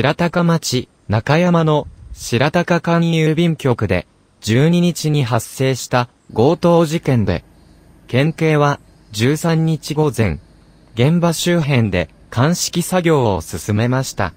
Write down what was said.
白鷹町、中山の白鷹間郵便局で12日に発生した強盗事件で、県警は13日午前、現場周辺で鑑識作業を進めました。